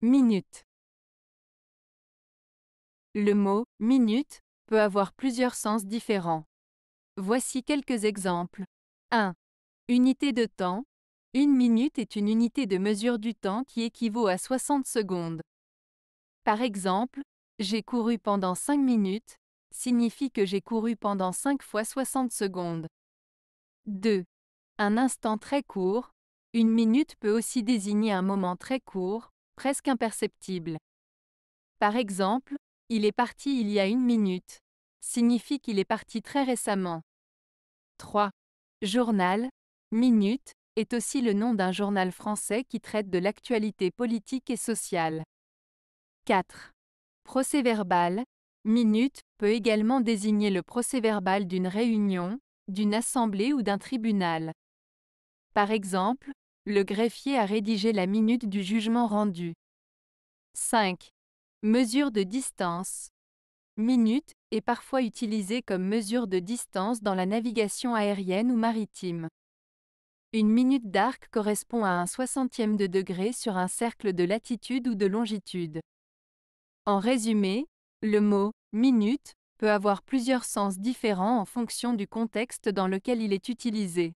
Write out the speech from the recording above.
Minute. Le mot minute peut avoir plusieurs sens différents. Voici quelques exemples. 1. Unité de temps. Une minute est une unité de mesure du temps qui équivaut à 60 secondes. Par exemple, j'ai couru pendant 5 minutes signifie que j'ai couru pendant 5 fois 60 secondes. 2. Un instant très court. Une minute peut aussi désigner un moment très court, presque imperceptible. Par exemple, il est parti il y a une minute signifie qu'il est parti très récemment. 3. Journal, Minute, est aussi le nom d'un journal français qui traite de l'actualité politique et sociale. 4. Procès-verbal, Minute, peut également désigner le procès-verbal d'une réunion, d'une assemblée ou d'un tribunal. Par exemple, le greffier a rédigé la minute du jugement rendu. 5. Mesure de distance. Minute est parfois utilisée comme mesure de distance dans la navigation aérienne ou maritime. Une minute d'arc correspond à un soixantième de degré sur un cercle de latitude ou de longitude. En résumé, le mot minute peut avoir plusieurs sens différents en fonction du contexte dans lequel il est utilisé.